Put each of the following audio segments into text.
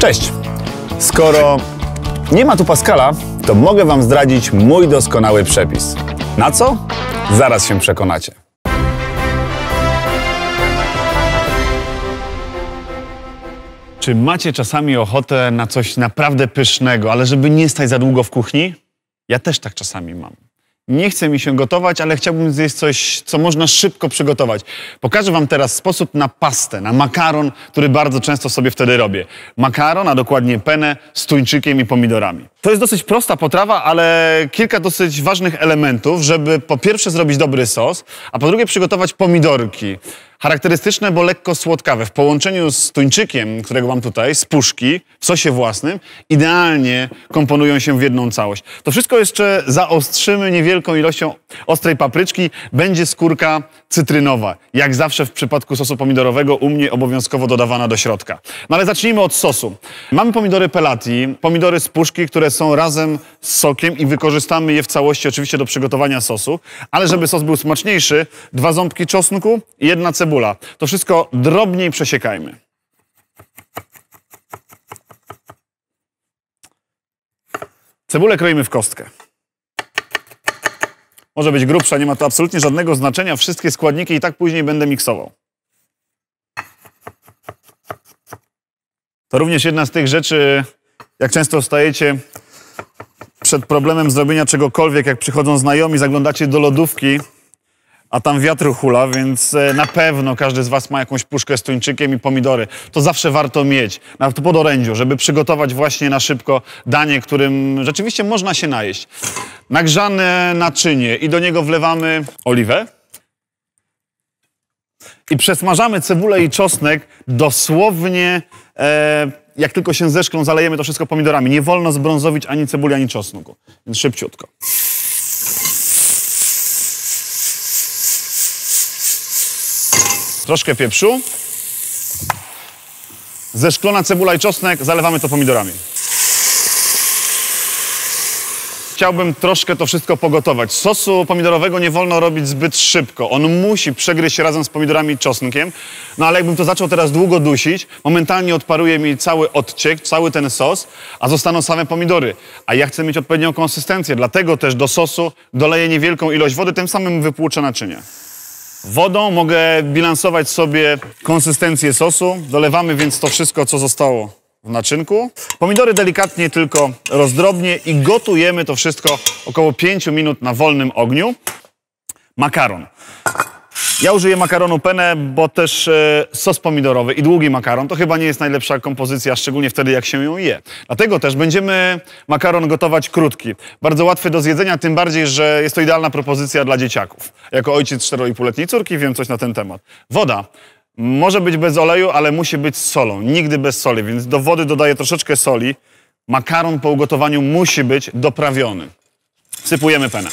Cześć! Skoro nie ma tu Pascala, to mogę Wam zdradzić mój doskonały przepis. Na co? Zaraz się przekonacie. Czy macie czasami ochotę na coś naprawdę pysznego, ale żeby nie stać za długo w kuchni? Ja też tak czasami mam nie chce mi się gotować, ale chciałbym zjeść coś, co można szybko przygotować. Pokażę Wam teraz sposób na pastę, na makaron, który bardzo często sobie wtedy robię. Makaron, a dokładnie penę z tuńczykiem i pomidorami. To jest dosyć prosta potrawa, ale kilka dosyć ważnych elementów, żeby po pierwsze zrobić dobry sos, a po drugie przygotować pomidorki. Charakterystyczne, bo lekko słodkawe. W połączeniu z tuńczykiem, którego mam tutaj, z puszki, w sosie własnym, idealnie komponują się w jedną całość. To wszystko jeszcze zaostrzymy niewielką ilością ostrej papryczki. Będzie skórka cytrynowa. Jak zawsze w przypadku sosu pomidorowego, u mnie obowiązkowo dodawana do środka. No ale zacznijmy od sosu. Mamy pomidory pelati, pomidory z puszki, które są razem z sokiem i wykorzystamy je w całości oczywiście do przygotowania sosu. Ale żeby sos był smaczniejszy, dwa ząbki czosnku i jedna cebula cebula. To wszystko drobniej przesiekajmy. Cebulę kroimy w kostkę. Może być grubsza, nie ma to absolutnie żadnego znaczenia. Wszystkie składniki i tak później będę miksował. To również jedna z tych rzeczy, jak często stajecie przed problemem zrobienia czegokolwiek, jak przychodzą znajomi, zaglądacie do lodówki a tam wiatru hula, więc e, na pewno każdy z was ma jakąś puszkę z tuńczykiem i pomidory. To zawsze warto mieć, na pod orędziu, żeby przygotować właśnie na szybko danie, którym rzeczywiście można się najeść. Nagrzane naczynie i do niego wlewamy oliwę. I przesmażamy cebulę i czosnek dosłownie, e, jak tylko się zeszklą, zalejemy to wszystko pomidorami. Nie wolno zbrązowić ani cebuli, ani czosnku, więc szybciutko. troszkę pieprzu. Ze szklona cebula i czosnek zalewamy to pomidorami. Chciałbym troszkę to wszystko pogotować. Sosu pomidorowego nie wolno robić zbyt szybko. On musi przegryźć razem z pomidorami i czosnkiem. No ale jakbym to zaczął teraz długo dusić, momentalnie odparuje mi cały odciek, cały ten sos, a zostaną same pomidory. A ja chcę mieć odpowiednią konsystencję, dlatego też do sosu doleję niewielką ilość wody, tym samym wypłuczę naczynie. Wodą mogę bilansować sobie konsystencję sosu. Dolewamy więc to wszystko, co zostało w naczynku. Pomidory delikatnie tylko rozdrobnie i gotujemy to wszystko około 5 minut na wolnym ogniu. Makaron. Ja użyję makaronu penne, bo też e, sos pomidorowy i długi makaron to chyba nie jest najlepsza kompozycja, szczególnie wtedy, jak się ją je. Dlatego też będziemy makaron gotować krótki. Bardzo łatwy do zjedzenia, tym bardziej, że jest to idealna propozycja dla dzieciaków. Jako ojciec 4,5-letniej córki wiem coś na ten temat. Woda. Może być bez oleju, ale musi być z solą. Nigdy bez soli, więc do wody dodaję troszeczkę soli. Makaron po ugotowaniu musi być doprawiony. Sypujemy penę.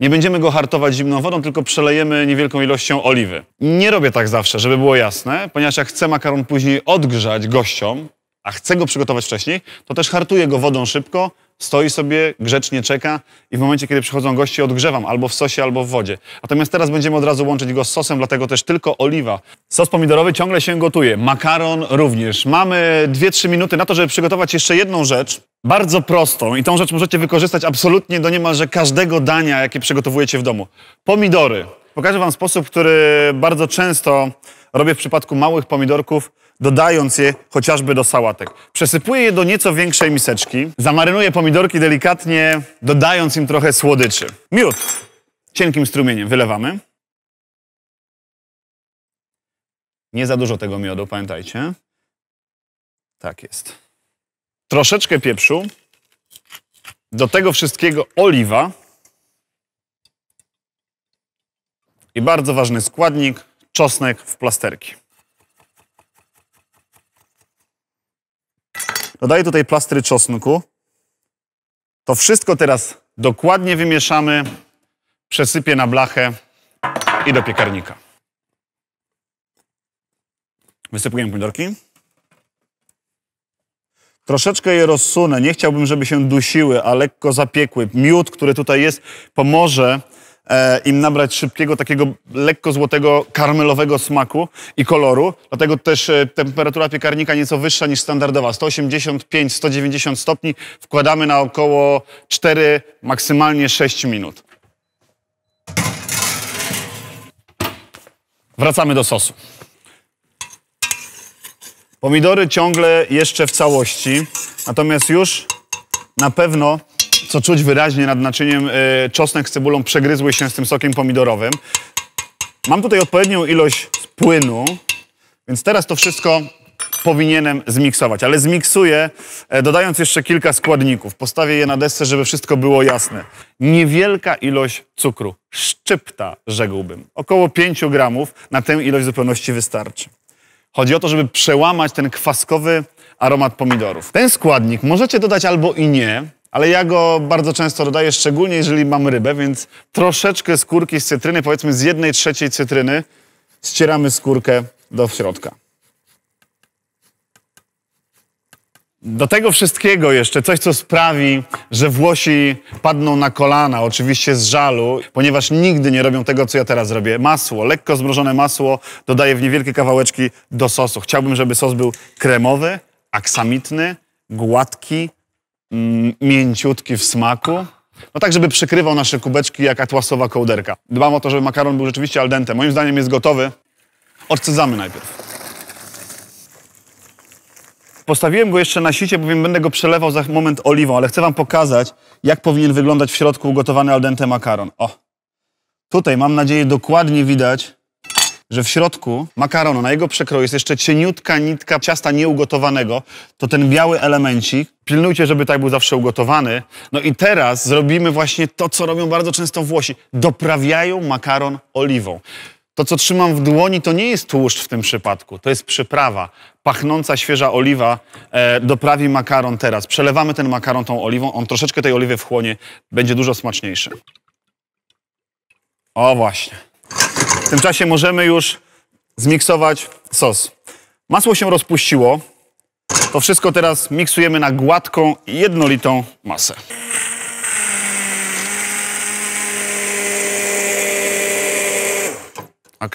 Nie będziemy go hartować zimną wodą, tylko przelejemy niewielką ilością oliwy. Nie robię tak zawsze, żeby było jasne, ponieważ jak chcę makaron później odgrzać gościom, a chcę go przygotować wcześniej, to też hartuję go wodą szybko, stoi sobie, grzecznie czeka i w momencie, kiedy przychodzą goście, odgrzewam albo w sosie, albo w wodzie. Natomiast teraz będziemy od razu łączyć go z sosem, dlatego też tylko oliwa. Sos pomidorowy ciągle się gotuje, makaron również. Mamy 2-3 minuty na to, żeby przygotować jeszcze jedną rzecz, bardzo prostą i tą rzecz możecie wykorzystać absolutnie do niemalże każdego dania, jakie przygotowujecie w domu. Pomidory. Pokażę Wam sposób, który bardzo często robię w przypadku małych pomidorków, dodając je chociażby do sałatek. Przesypuję je do nieco większej miseczki, zamarynuję pomidorki delikatnie, dodając im trochę słodyczy. Miód cienkim strumieniem wylewamy. Nie za dużo tego miodu, pamiętajcie. Tak jest. Troszeczkę pieprzu. Do tego wszystkiego oliwa. I bardzo ważny składnik czosnek w plasterki. Dodaję tutaj plastry czosnku. To wszystko teraz dokładnie wymieszamy, przesypię na blachę i do piekarnika. Wysypujemy pomidorki. Troszeczkę je rozsunę. Nie chciałbym, żeby się dusiły, a lekko zapiekły. Miód, który tutaj jest, pomoże E, im nabrać szybkiego, takiego lekko złotego, karmelowego smaku i koloru. Dlatego też e, temperatura piekarnika nieco wyższa niż standardowa. 185-190 stopni wkładamy na około 4, maksymalnie 6 minut. Wracamy do sosu. Pomidory ciągle jeszcze w całości, natomiast już na pewno co czuć wyraźnie nad naczyniem, e, czosnek z cebulą przegryzły się z tym sokiem pomidorowym. Mam tutaj odpowiednią ilość płynu, więc teraz to wszystko powinienem zmiksować, ale zmiksuję, e, dodając jeszcze kilka składników. Postawię je na desce, żeby wszystko było jasne. Niewielka ilość cukru, szczypta rzekłbym, około 5 gramów, na tę ilość zupełności wystarczy. Chodzi o to, żeby przełamać ten kwaskowy aromat pomidorów. Ten składnik możecie dodać albo i nie, ale ja go bardzo często dodaję, szczególnie jeżeli mam rybę, więc troszeczkę skórki z cytryny, powiedzmy z jednej trzeciej cytryny, ścieramy skórkę do środka. Do tego wszystkiego jeszcze coś, co sprawi, że Włosi padną na kolana, oczywiście z żalu, ponieważ nigdy nie robią tego, co ja teraz robię. Masło, lekko zmrożone masło, dodaję w niewielkie kawałeczki do sosu. Chciałbym, żeby sos był kremowy, aksamitny, gładki, Mm, mięciutki w smaku. No tak, żeby przykrywał nasze kubeczki jak atłasowa kołderka. Dbam o to, żeby makaron był rzeczywiście al dente. Moim zdaniem jest gotowy. Odcedzamy najpierw. Postawiłem go jeszcze na sicie, bowiem będę go przelewał za moment oliwą, ale chcę wam pokazać, jak powinien wyglądać w środku ugotowany al dente makaron. O! Tutaj, mam nadzieję, dokładnie widać, że w środku makaronu, na jego przekroju jest jeszcze cieniutka nitka ciasta nieugotowanego, to ten biały elemencik, pilnujcie, żeby tak był zawsze ugotowany. No i teraz zrobimy właśnie to, co robią bardzo często Włosi. Doprawiają makaron oliwą. To, co trzymam w dłoni, to nie jest tłuszcz w tym przypadku, to jest przyprawa. Pachnąca, świeża oliwa e, doprawi makaron teraz. Przelewamy ten makaron tą oliwą, on troszeczkę tej oliwy wchłonie, będzie dużo smaczniejszy. O właśnie. W tym czasie możemy już zmiksować sos. Masło się rozpuściło. To wszystko teraz miksujemy na gładką, jednolitą masę. Ok.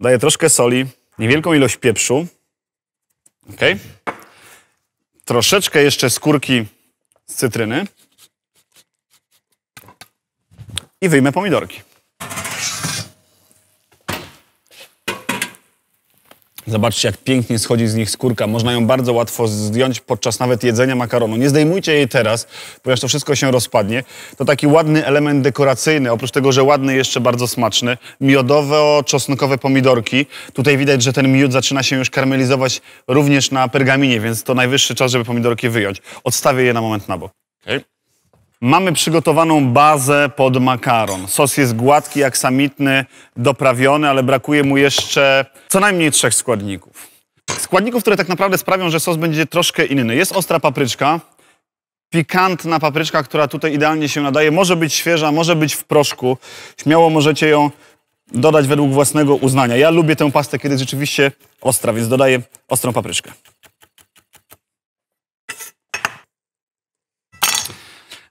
Daję troszkę soli, niewielką ilość pieprzu. Ok. Troszeczkę jeszcze skórki z cytryny. I wyjmę pomidorki. Zobaczcie, jak pięknie schodzi z nich skórka. Można ją bardzo łatwo zdjąć podczas nawet jedzenia makaronu. Nie zdejmujcie jej teraz, ponieważ to wszystko się rozpadnie. To taki ładny element dekoracyjny, oprócz tego, że ładny, jeszcze bardzo smaczny. Miodowo-czosnkowe pomidorki. Tutaj widać, że ten miód zaczyna się już karmelizować również na pergaminie, więc to najwyższy czas, żeby pomidorki wyjąć. Odstawię je na moment na bok. Okay. Mamy przygotowaną bazę pod makaron. Sos jest gładki, aksamitny, doprawiony, ale brakuje mu jeszcze co najmniej trzech składników. Składników, które tak naprawdę sprawią, że sos będzie troszkę inny. Jest ostra papryczka, pikantna papryczka, która tutaj idealnie się nadaje. Może być świeża, może być w proszku. Śmiało możecie ją dodać według własnego uznania. Ja lubię tę pastę, kiedy rzeczywiście ostra, więc dodaję ostrą papryczkę.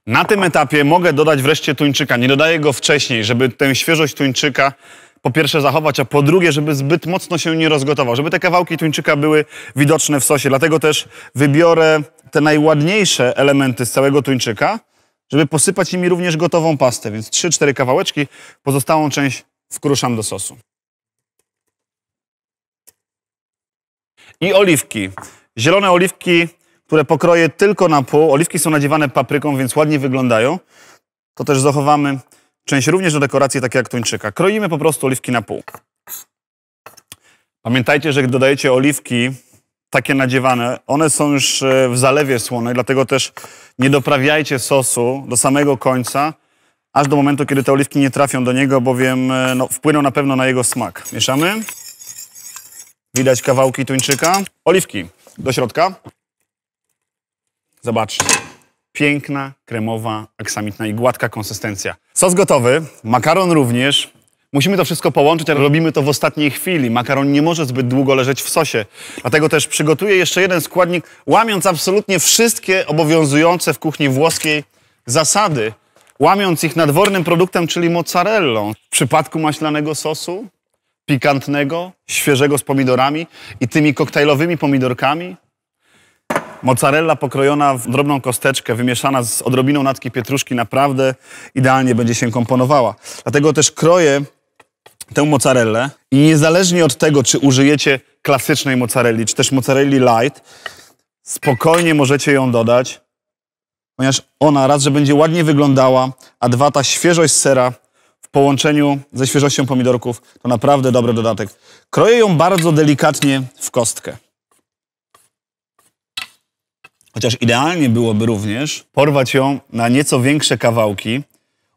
Na tym etapie mogę dodać wreszcie tuńczyka. Nie dodaję go wcześniej, żeby tę świeżość tuńczyka po pierwsze zachować, a po drugie, żeby zbyt mocno się nie rozgotował, żeby te kawałki tuńczyka były widoczne w sosie. Dlatego też wybiorę te najładniejsze elementy z całego tuńczyka, żeby posypać nimi również gotową pastę. Więc 3-4 kawałeczki, pozostałą część wkruszam do sosu. I oliwki. Zielone oliwki które pokroję tylko na pół. Oliwki są nadziewane papryką, więc ładnie wyglądają. To też zachowamy część również do dekoracji, takie jak tuńczyka. Kroimy po prostu oliwki na pół. Pamiętajcie, że gdy dodajecie oliwki takie nadziewane, one są już e, w zalewie słonej, dlatego też nie doprawiajcie sosu do samego końca, aż do momentu, kiedy te oliwki nie trafią do niego, bowiem e, no, wpłyną na pewno na jego smak. Mieszamy. Widać kawałki tuńczyka. Oliwki do środka. Zobaczcie. Piękna, kremowa, aksamitna i gładka konsystencja. Sos gotowy, makaron również. Musimy to wszystko połączyć, ale robimy to w ostatniej chwili. Makaron nie może zbyt długo leżeć w sosie. Dlatego też przygotuję jeszcze jeden składnik, łamiąc absolutnie wszystkie obowiązujące w kuchni włoskiej zasady, łamiąc ich nadwornym produktem, czyli mozzarellą. W przypadku maślanego sosu, pikantnego, świeżego z pomidorami i tymi koktajlowymi pomidorkami, Mozzarella pokrojona w drobną kosteczkę, wymieszana z odrobiną natki pietruszki naprawdę idealnie będzie się komponowała. Dlatego też kroję tę mozzarellę i niezależnie od tego, czy użyjecie klasycznej mozzarelli, czy też mozzarelli light, spokojnie możecie ją dodać, ponieważ ona raz, że będzie ładnie wyglądała, a dwa, ta świeżość sera w połączeniu ze świeżością pomidorków to naprawdę dobry dodatek. Kroję ją bardzo delikatnie w kostkę. Chociaż idealnie byłoby również porwać ją na nieco większe kawałki,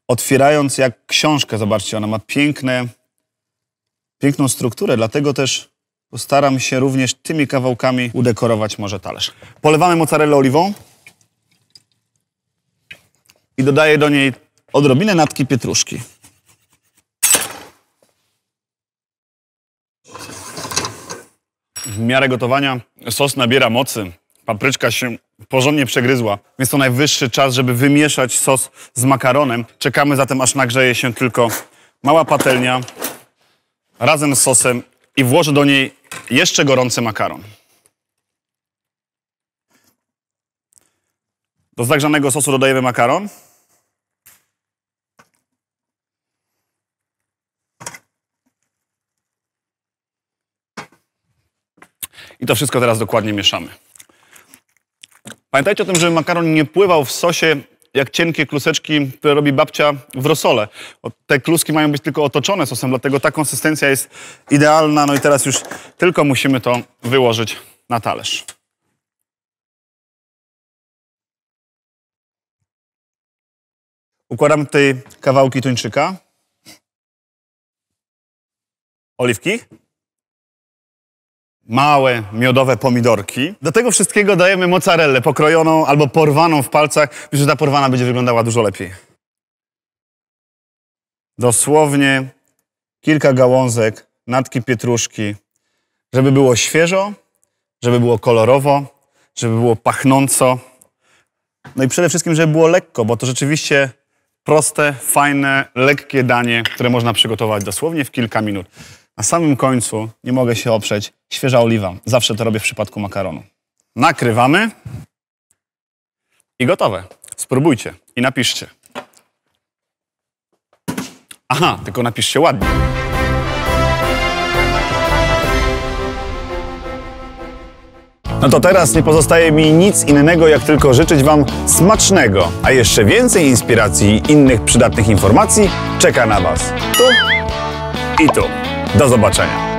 otwierając jak książkę. Zobaczcie, ona ma piękne, piękną strukturę, dlatego też postaram się również tymi kawałkami udekorować może talerz. Polewamy mozzarellę oliwą i dodaję do niej odrobinę natki pietruszki. W miarę gotowania sos nabiera mocy. Papryczka się porządnie przegryzła, więc to najwyższy czas, żeby wymieszać sos z makaronem. Czekamy zatem, aż nagrzeje się tylko mała patelnia razem z sosem i włożę do niej jeszcze gorący makaron. Do zagrzanego sosu dodajemy makaron. I to wszystko teraz dokładnie mieszamy. Pamiętajcie o tym, żeby makaron nie pływał w sosie jak cienkie kluseczki, które robi babcia w rosole. Te kluski mają być tylko otoczone sosem, dlatego ta konsystencja jest idealna. No i teraz już tylko musimy to wyłożyć na talerz. Układam tutaj kawałki tuńczyka. Oliwki małe miodowe pomidorki. Do tego wszystkiego dajemy mozzarellę pokrojoną albo porwaną w palcach. Myślę, że ta porwana będzie wyglądała dużo lepiej. Dosłownie kilka gałązek natki pietruszki, żeby było świeżo, żeby było kolorowo, żeby było pachnąco. No i przede wszystkim, żeby było lekko, bo to rzeczywiście proste, fajne, lekkie danie, które można przygotować dosłownie w kilka minut. Na samym końcu, nie mogę się oprzeć, świeża oliwa. Zawsze to robię w przypadku makaronu. Nakrywamy i gotowe. Spróbujcie i napiszcie. Aha, tylko napiszcie ładnie. No to teraz nie pozostaje mi nic innego, jak tylko życzyć Wam smacznego, a jeszcze więcej inspiracji i innych przydatnych informacji czeka na Was tu i tu. Do zobaczenia.